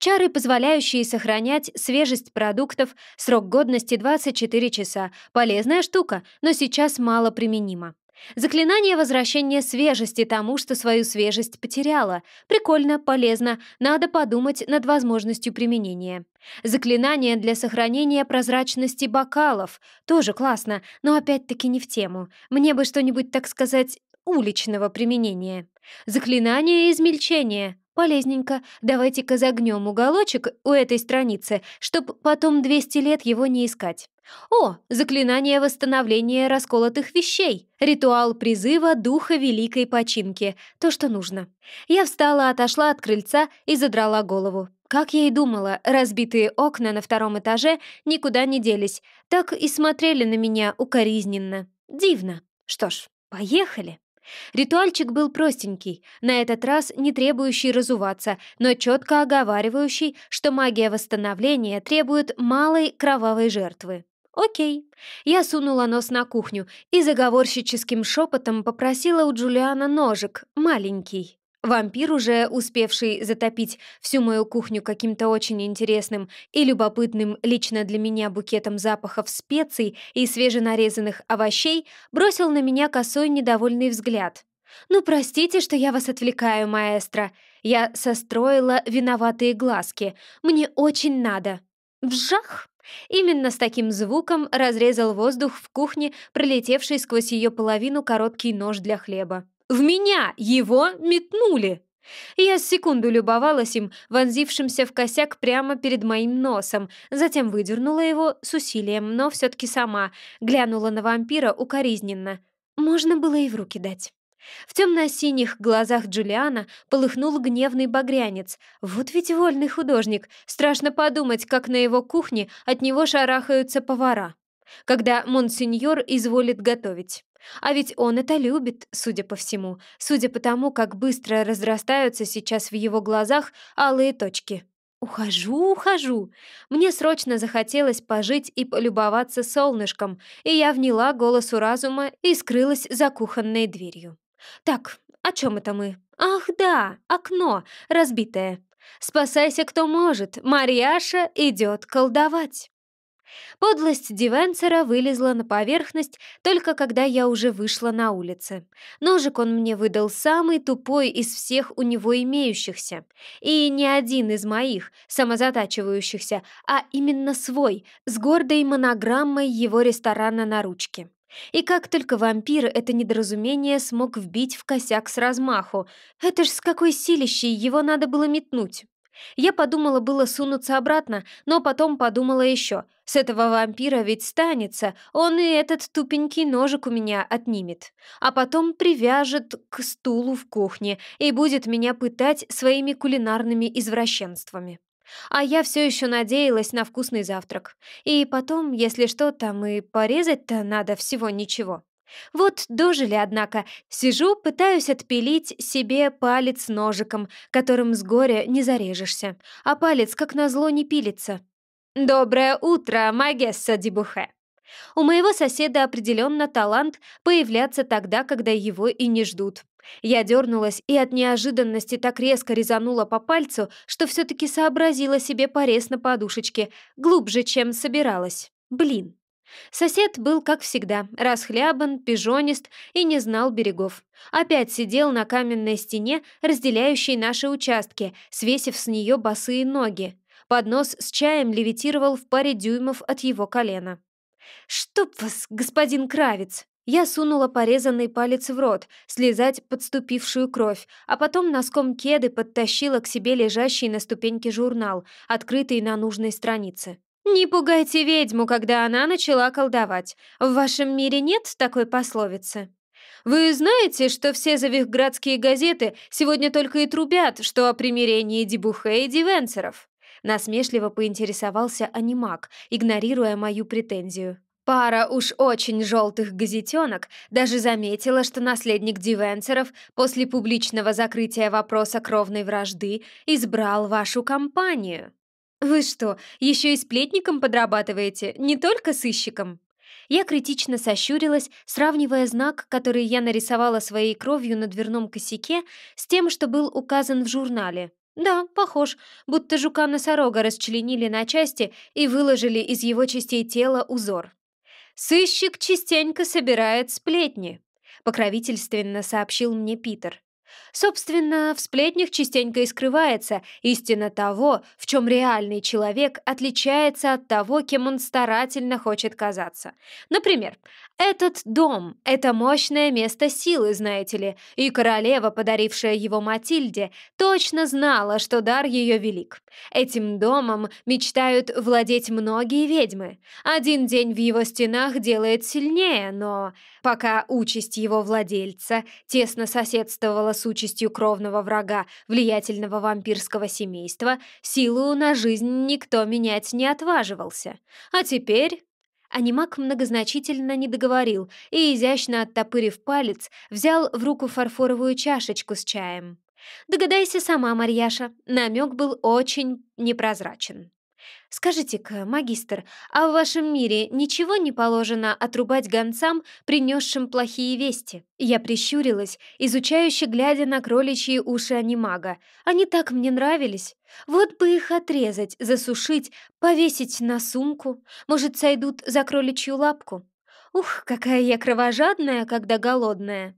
Чары, позволяющие сохранять свежесть продуктов, срок годности 24 часа. Полезная штука, но сейчас мало применима. Заклинание возвращения свежести тому, что свою свежесть потеряла. Прикольно, полезно, надо подумать над возможностью применения. Заклинание для сохранения прозрачности бокалов. Тоже классно, но опять-таки не в тему. Мне бы что-нибудь, так сказать, уличного применения. Заклинание измельчения. Полезненько. Давайте-ка загнем уголочек у этой страницы, чтоб потом 200 лет его не искать. О, заклинание восстановления расколотых вещей. Ритуал призыва духа великой починки. То, что нужно. Я встала, отошла от крыльца и задрала голову. Как я и думала, разбитые окна на втором этаже никуда не делись, так и смотрели на меня укоризненно. Дивно. Что ж, поехали. Ритуальчик был простенький, на этот раз не требующий разуваться, но четко оговаривающий, что магия восстановления требует малой кровавой жертвы. «Окей». Я сунула нос на кухню и заговорщическим шепотом попросила у Джулиана ножик, маленький. Вампир, уже успевший затопить всю мою кухню каким-то очень интересным и любопытным лично для меня букетом запахов специй и свеженарезанных овощей, бросил на меня косой недовольный взгляд. «Ну, простите, что я вас отвлекаю, маэстро. Я состроила виноватые глазки. Мне очень надо». «Вжах!» Именно с таким звуком разрезал воздух в кухне, пролетевший сквозь ее половину короткий нож для хлеба. В меня его метнули. Я секунду любовалась им, вонзившимся в косяк прямо перед моим носом, затем выдернула его с усилием, но все-таки сама, глянула на вампира укоризненно. Можно было и в руки дать. В темно-синих глазах Джулиана полыхнул гневный багрянец. Вот ведь вольный художник. Страшно подумать, как на его кухне от него шарахаются повара, когда монсеньор изволит готовить. А ведь он это любит, судя по всему, судя по тому, как быстро разрастаются сейчас в его глазах алые точки. «Ухожу, ухожу!» Мне срочно захотелось пожить и полюбоваться солнышком, и я вняла голосу разума и скрылась за кухонной дверью. «Так, о чем это мы? Ах да, окно, разбитое. Спасайся, кто может, Марьяша идет колдовать!» Подлость Дивенсера вылезла на поверхность только когда я уже вышла на улице. Ножик он мне выдал самый тупой из всех у него имеющихся. И не один из моих, самозатачивающихся, а именно свой, с гордой монограммой его ресторана на ручке. И как только вампир это недоразумение смог вбить в косяк с размаху, это ж с какой силищей его надо было метнуть. Я подумала было сунуться обратно, но потом подумала еще. С этого вампира ведь станется, он и этот тупенький ножик у меня отнимет. А потом привяжет к стулу в кухне и будет меня пытать своими кулинарными извращенствами. А я все еще надеялась на вкусный завтрак. И потом, если что, там и порезать-то надо всего ничего. Вот дожили, однако. Сижу, пытаюсь отпилить себе палец ножиком, которым с горя не зарежешься. А палец, как назло, не пилится. «Доброе утро, магесса Дебухе!» У моего соседа определенно талант появляться тогда, когда его и не ждут. Я дернулась и от неожиданности так резко резанула по пальцу, что все-таки сообразила себе порез на подушечке, глубже, чем собиралась. Блин. Сосед был, как всегда, расхлябан, пижонист и не знал берегов. Опять сидел на каменной стене, разделяющей наши участки, свесив с нее босые ноги. Поднос с чаем левитировал в паре дюймов от его колена. «Чтоб вас, господин Кравец!» Я сунула порезанный палец в рот, слезать подступившую кровь, а потом носком кеды подтащила к себе лежащий на ступеньке журнал, открытый на нужной странице. «Не пугайте ведьму, когда она начала колдовать. В вашем мире нет такой пословицы?» «Вы знаете, что все завихградские газеты сегодня только и трубят, что о примирении Дебухе и Дивенсеров?» Насмешливо поинтересовался анимак, игнорируя мою претензию. Пара уж очень желтых газетенок даже заметила, что наследник Дивенсеров после публичного закрытия вопроса кровной вражды избрал вашу компанию. «Вы что, еще и сплетником подрабатываете, не только сыщиком?» Я критично сощурилась, сравнивая знак, который я нарисовала своей кровью на дверном косяке, с тем, что был указан в журнале. Да, похож, будто жука-носорога расчленили на части и выложили из его частей тела узор. «Сыщик частенько собирает сплетни», — покровительственно сообщил мне Питер. Собственно, в сплетнях частенько и скрывается истина того, в чем реальный человек отличается от того, кем он старательно хочет казаться. Например, этот дом — это мощное место силы, знаете ли, и королева, подарившая его Матильде, точно знала, что дар ее велик. Этим домом мечтают владеть многие ведьмы. Один день в его стенах делает сильнее, но пока участь его владельца тесно соседствовала с с участью кровного врага влиятельного вампирского семейства, силу на жизнь никто менять не отваживался. А теперь... Анимак многозначительно не договорил и, изящно оттопырив палец, взял в руку фарфоровую чашечку с чаем. Догадайся сама, Марьяша, намек был очень непрозрачен. Скажите-ка, магистр, а в вашем мире ничего не положено отрубать гонцам, принесшим плохие вести? Я прищурилась, изучающе глядя на кроличьи уши анимага. Они так мне нравились. Вот бы их отрезать, засушить, повесить на сумку. Может, сойдут за кроличью лапку? Ух, какая я кровожадная, когда голодная.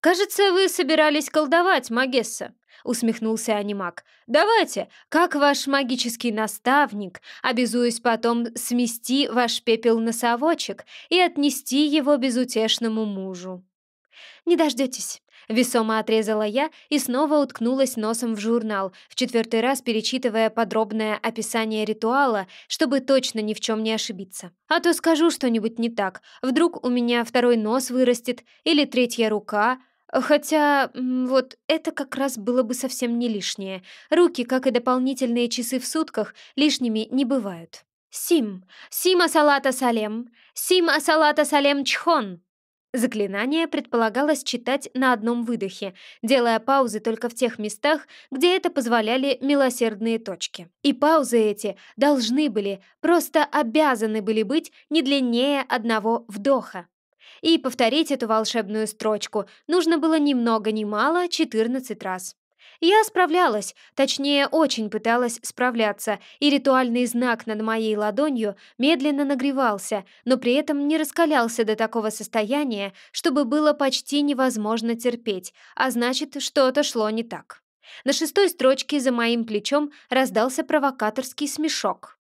«Кажется, вы собирались колдовать, Магесса», — усмехнулся анимак. «Давайте, как ваш магический наставник, обязуюсь потом смести ваш пепел носовочек и отнести его безутешному мужу». «Не дождетесь», — весомо отрезала я и снова уткнулась носом в журнал, в четвертый раз перечитывая подробное описание ритуала, чтобы точно ни в чем не ошибиться. А то скажу что-нибудь не так, вдруг у меня второй нос вырастет или третья рука — Хотя, вот это как раз было бы совсем не лишнее. Руки, как и дополнительные часы в сутках, лишними не бывают. «Сим! Сима Салата Салем! Сима Салата Салем Чхон!» Заклинание предполагалось читать на одном выдохе, делая паузы только в тех местах, где это позволяли милосердные точки. И паузы эти должны были, просто обязаны были быть не длиннее одного вдоха. И повторить эту волшебную строчку нужно было ни много ни мало 14 раз. Я справлялась, точнее, очень пыталась справляться, и ритуальный знак над моей ладонью медленно нагревался, но при этом не раскалялся до такого состояния, чтобы было почти невозможно терпеть, а значит, что-то шло не так. На шестой строчке за моим плечом раздался провокаторский смешок.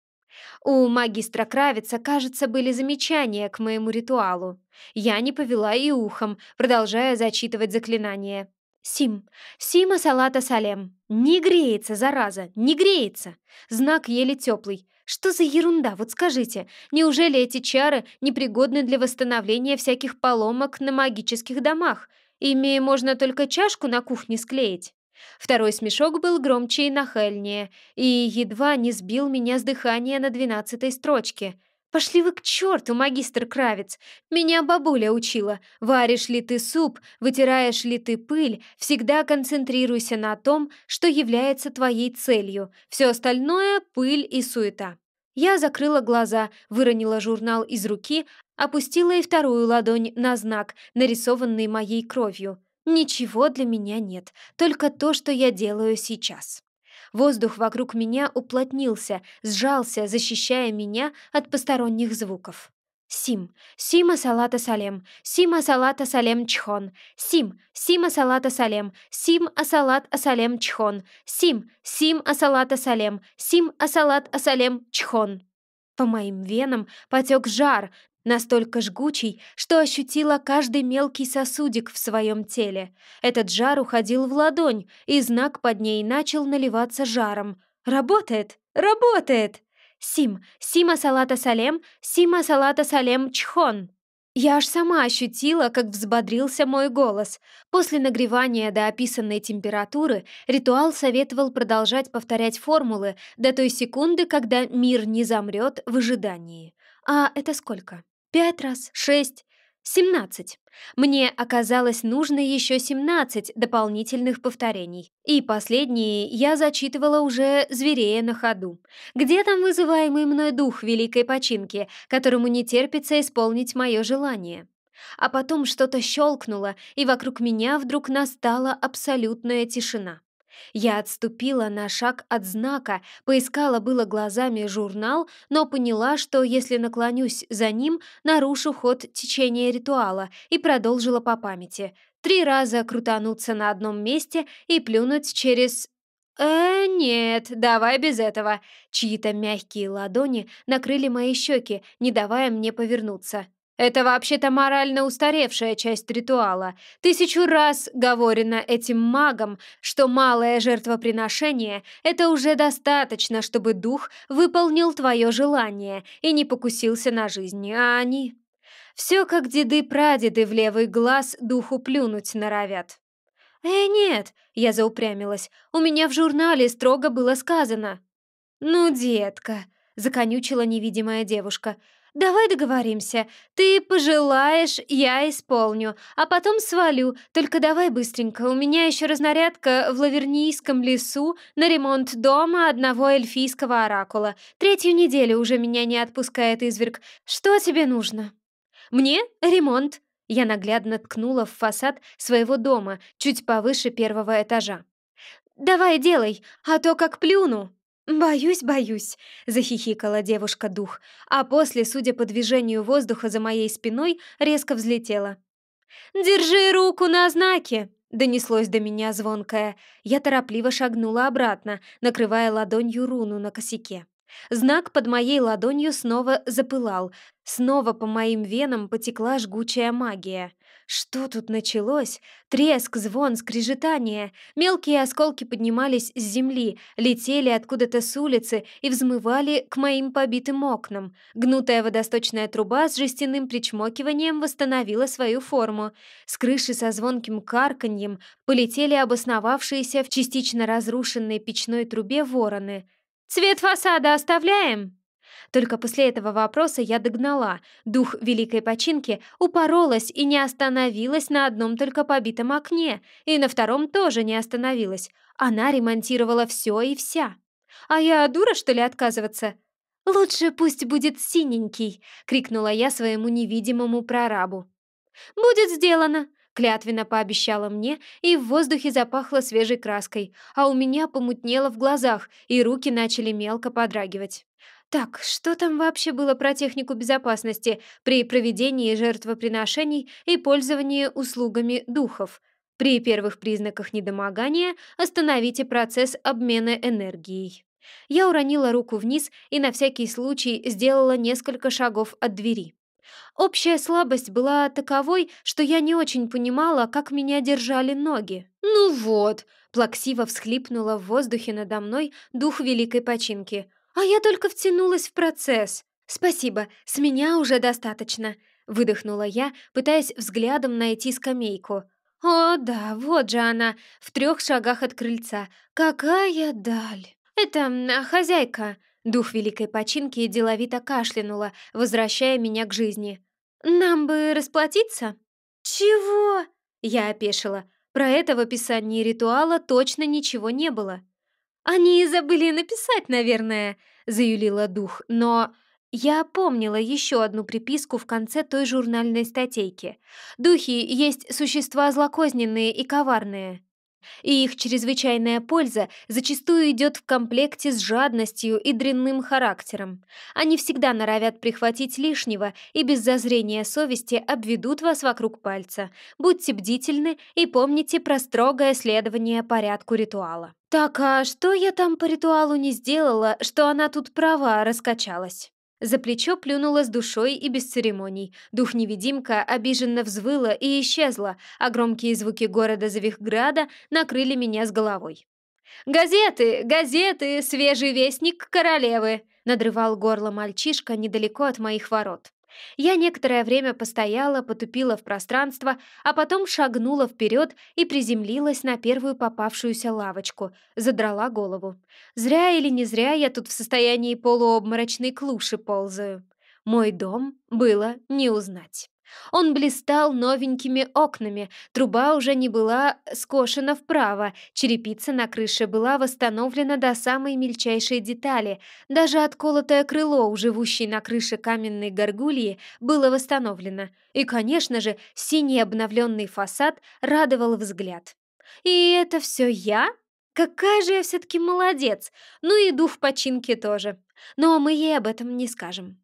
У магистра Кравица, кажется, были замечания к моему ритуалу. Я не повела и ухом, продолжая зачитывать заклинание. «Сим. Сима салата салем. Не греется, зараза, не греется. Знак еле теплый. Что за ерунда, вот скажите, неужели эти чары непригодны для восстановления всяких поломок на магических домах? Ими можно только чашку на кухне склеить?» Второй смешок был громче и нахальнее, и едва не сбил меня с дыхания на двенадцатой строчке — «Пошли вы к черту, магистр Кравец! Меня бабуля учила. Варишь ли ты суп, вытираешь ли ты пыль, всегда концентрируйся на том, что является твоей целью. Все остальное — пыль и суета». Я закрыла глаза, выронила журнал из руки, опустила и вторую ладонь на знак, нарисованный моей кровью. «Ничего для меня нет, только то, что я делаю сейчас». Воздух вокруг меня уплотнился, сжался, защищая меня от посторонних звуков. Сим. Сима салата салем. Сима салата салем чхон. Сим. Сима салата салем. Сим асалат асалем чхон. Сим. Сим асалат асалем. Сим асалат асалем чхон. По моим венам потек жар, Настолько жгучий, что ощутила каждый мелкий сосудик в своем теле. Этот жар уходил в ладонь, и знак под ней начал наливаться жаром. «Работает! Работает!» «Сим! Сима салата салем! Сима салата салем чхон!» Я аж сама ощутила, как взбодрился мой голос. После нагревания до описанной температуры ритуал советовал продолжать повторять формулы до той секунды, когда мир не замрет в ожидании. А это сколько? Пять раз, шесть, семнадцать. Мне оказалось нужно еще семнадцать дополнительных повторений. И последние я зачитывала уже зверея на ходу. Где там вызываемый мной дух великой починки, которому не терпится исполнить мое желание? А потом что-то щелкнуло, и вокруг меня вдруг настала абсолютная тишина. Я отступила на шаг от знака, поискала было глазами журнал, но поняла, что если наклонюсь за ним, нарушу ход течения ритуала и продолжила по памяти. Три раза крутануться на одном месте и плюнуть через... «Э, нет, давай без этого». Чьи-то мягкие ладони накрыли мои щеки, не давая мне повернуться. Это вообще-то морально устаревшая часть ритуала. Тысячу раз говорено этим магам, что малое жертвоприношение – это уже достаточно, чтобы дух выполнил твое желание и не покусился на жизнь, а они… Все как деды-прадеды в левый глаз духу плюнуть норовят. «Э, нет!» – я заупрямилась. «У меня в журнале строго было сказано». «Ну, детка!» – законючила невидимая девушка – Давай договоримся. Ты пожелаешь, я исполню. А потом свалю. Только давай быстренько. У меня еще разнарядка в Лавернийском лесу на ремонт дома одного эльфийского оракула. Третью неделю уже меня не отпускает изверг. Что тебе нужно? Мне ремонт. Я наглядно ткнула в фасад своего дома, чуть повыше первого этажа. «Давай делай, а то как плюну!» «Боюсь, боюсь», — захихикала девушка-дух, а после, судя по движению воздуха за моей спиной, резко взлетела. «Держи руку на знаке!» — донеслось до меня звонкое. Я торопливо шагнула обратно, накрывая ладонью руну на косяке. Знак под моей ладонью снова запылал, снова по моим венам потекла жгучая магия. Что тут началось? Треск, звон, скрежетание. Мелкие осколки поднимались с земли, летели откуда-то с улицы и взмывали к моим побитым окнам. Гнутая водосточная труба с жестяным причмокиванием восстановила свою форму. С крыши со звонким карканьем полетели обосновавшиеся в частично разрушенной печной трубе вороны. «Цвет фасада оставляем?» Только после этого вопроса я догнала. Дух великой починки упоролась и не остановилась на одном только побитом окне, и на втором тоже не остановилась. Она ремонтировала все и вся. А я дура, что ли, отказываться? «Лучше пусть будет синенький!» — крикнула я своему невидимому прорабу. «Будет сделано!» — клятвенно пообещала мне, и в воздухе запахло свежей краской, а у меня помутнело в глазах, и руки начали мелко подрагивать. Так, что там вообще было про технику безопасности при проведении жертвоприношений и пользовании услугами духов? При первых признаках недомогания остановите процесс обмена энергией. Я уронила руку вниз и на всякий случай сделала несколько шагов от двери. Общая слабость была таковой, что я не очень понимала, как меня держали ноги. «Ну вот!» — плаксиво всхлипнула в воздухе надо мной дух великой починки — а я только втянулась в процесс. Спасибо, с меня уже достаточно. Выдохнула я, пытаясь взглядом найти скамейку. О, да, вот же она, в трех шагах от крыльца. Какая даль! Это хозяйка. Дух великой починки деловито кашлянула, возвращая меня к жизни. «Нам бы расплатиться?» «Чего?» — я опешила. Про это в описании ритуала точно ничего не было. «Они забыли написать, наверное», — заюлила дух, но... Я помнила еще одну приписку в конце той журнальной статейки. «Духи есть существа злокозненные и коварные, и их чрезвычайная польза зачастую идет в комплекте с жадностью и дрянным характером. Они всегда норовят прихватить лишнего и без зазрения совести обведут вас вокруг пальца. Будьте бдительны и помните про строгое следование порядку ритуала. «Так, а что я там по ритуалу не сделала, что она тут права раскачалась?» За плечо плюнула с душой и без церемоний. Дух-невидимка обиженно взвыла и исчезла, а громкие звуки города Завихграда накрыли меня с головой. «Газеты! Газеты! Свежий вестник королевы!» надрывал горло мальчишка недалеко от моих ворот. Я некоторое время постояла, потупила в пространство, а потом шагнула вперед и приземлилась на первую попавшуюся лавочку, задрала голову. Зря или не зря я тут в состоянии полуобморочной клуши ползаю. Мой дом было не узнать. Он блистал новенькими окнами, труба уже не была э, скошена вправо, черепица на крыше была восстановлена до самой мельчайшей детали, даже отколотое крыло у живущей на крыше каменной горгульи было восстановлено. И, конечно же, синий обновленный фасад радовал взгляд. «И это все я?» Какая же я все-таки молодец! Ну и дух починки тоже. Но мы ей об этом не скажем.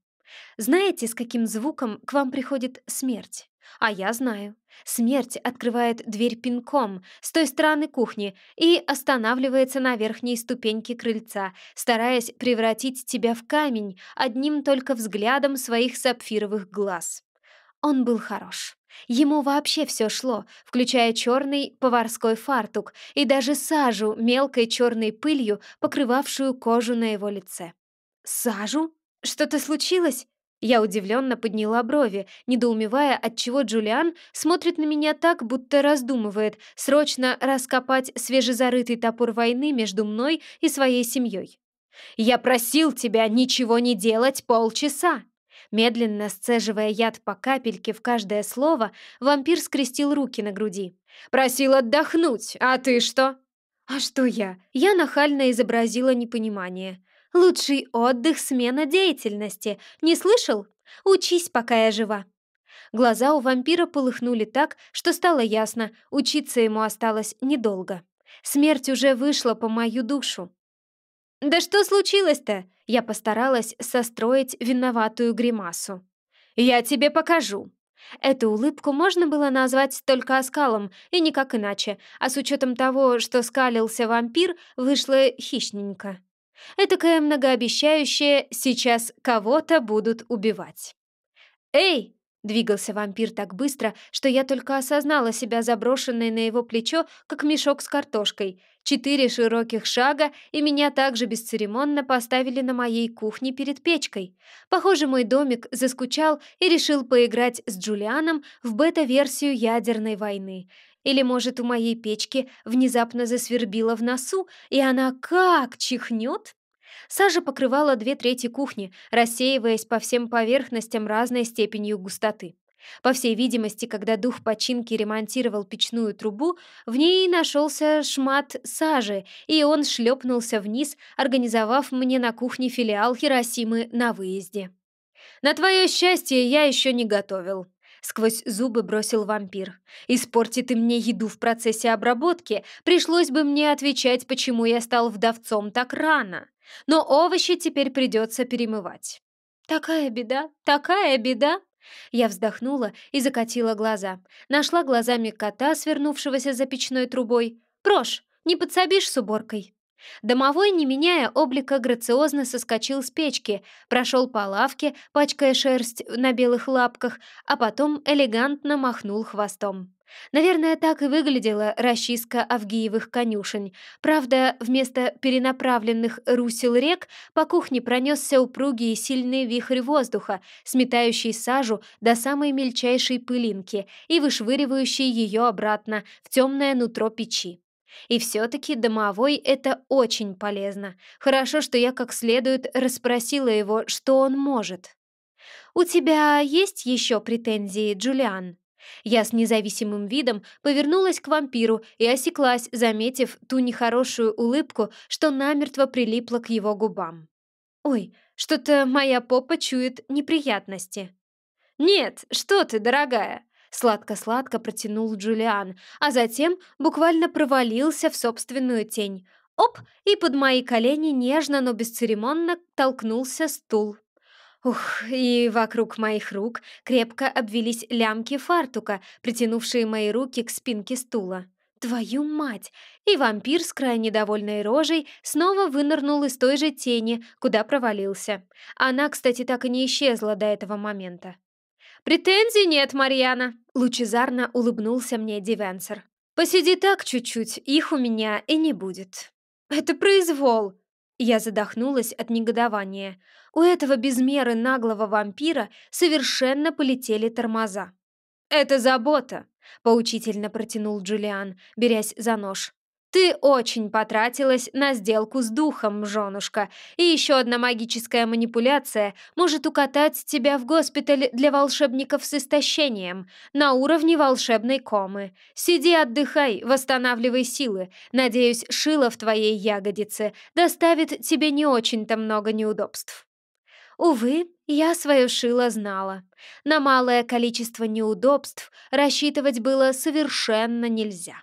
Знаете, с каким звуком к вам приходит смерть? А я знаю. Смерть открывает дверь пинком с той стороны кухни и останавливается на верхней ступеньке крыльца, стараясь превратить тебя в камень одним только взглядом своих сапфировых глаз. Он был хорош. Ему вообще все шло, включая черный поварской фартук и даже сажу мелкой черной пылью, покрывавшую кожу на его лице. «Сажу?» «Что-то случилось?» Я удивленно подняла брови, недоумевая, отчего Джулиан смотрит на меня так, будто раздумывает срочно раскопать свежезарытый топор войны между мной и своей семьей. «Я просил тебя ничего не делать полчаса!» Медленно сцеживая яд по капельке в каждое слово, вампир скрестил руки на груди. «Просил отдохнуть, а ты что?» «А что я?» Я нахально изобразила непонимание. Лучший отдых — смена деятельности. Не слышал? Учись, пока я жива». Глаза у вампира полыхнули так, что стало ясно, учиться ему осталось недолго. Смерть уже вышла по мою душу. «Да что случилось-то?» Я постаралась состроить виноватую гримасу. «Я тебе покажу». Эту улыбку можно было назвать только оскалом, и никак иначе, а с учетом того, что скалился вампир, вышло хищненько. Этакое многообещающее «сейчас кого-то будут убивать». «Эй!» — двигался вампир так быстро, что я только осознала себя заброшенной на его плечо, как мешок с картошкой. Четыре широких шага, и меня также бесцеремонно поставили на моей кухне перед печкой. Похоже, мой домик заскучал и решил поиграть с Джулианом в бета-версию ядерной войны. Или, может, у моей печки внезапно засвербило в носу, и она как чихнет? Сажа покрывала две трети кухни, рассеиваясь по всем поверхностям разной степенью густоты. По всей видимости, когда дух починки ремонтировал печную трубу, в ней нашелся шмат сажи, и он шлепнулся вниз, организовав мне на кухне филиал Хиросимы на выезде. «На твое счастье, я еще не готовил», Сквозь зубы бросил вампир. «Испорти ты мне еду в процессе обработки, пришлось бы мне отвечать, почему я стал вдовцом так рано. Но овощи теперь придется перемывать». «Такая беда, такая беда!» Я вздохнула и закатила глаза. Нашла глазами кота, свернувшегося за печной трубой. «Прош, не подсобишь с уборкой?» Домовой, не меняя облика, грациозно соскочил с печки, прошел по лавке, пачкая шерсть на белых лапках, а потом элегантно махнул хвостом. Наверное, так и выглядела расчистка Авгиевых конюшень. Правда, вместо перенаправленных русел рек по кухне пронесся упругий и сильный вихрь воздуха, сметающий сажу до самой мельчайшей пылинки и вышвыривающий ее обратно в темное нутро печи. И все-таки домовой это очень полезно. Хорошо, что я как следует расспросила его, что он может. «У тебя есть еще претензии, Джулиан?» Я с независимым видом повернулась к вампиру и осеклась, заметив ту нехорошую улыбку, что намертво прилипла к его губам. «Ой, что-то моя попа чует неприятности». «Нет, что ты, дорогая!» Сладко-сладко протянул Джулиан, а затем буквально провалился в собственную тень. Оп, и под мои колени нежно, но бесцеремонно толкнулся стул. Ух, и вокруг моих рук крепко обвелись лямки фартука, притянувшие мои руки к спинке стула. «Твою мать!» И вампир с крайне довольной рожей снова вынырнул из той же тени, куда провалился. Она, кстати, так и не исчезла до этого момента. «Претензий нет, Марьяна!» Лучезарно улыбнулся мне Дивенсер. «Посиди так чуть-чуть, их у меня и не будет». «Это произвол!» Я задохнулась от негодования. У этого без меры наглого вампира совершенно полетели тормоза. «Это забота!» — поучительно протянул Джулиан, берясь за нож. «Ты очень потратилась на сделку с духом, женушка, и еще одна магическая манипуляция может укатать тебя в госпиталь для волшебников с истощением на уровне волшебной комы. Сиди, отдыхай, восстанавливай силы. Надеюсь, шило в твоей ягодице доставит тебе не очень-то много неудобств». Увы, я свое шило знала. На малое количество неудобств рассчитывать было совершенно нельзя.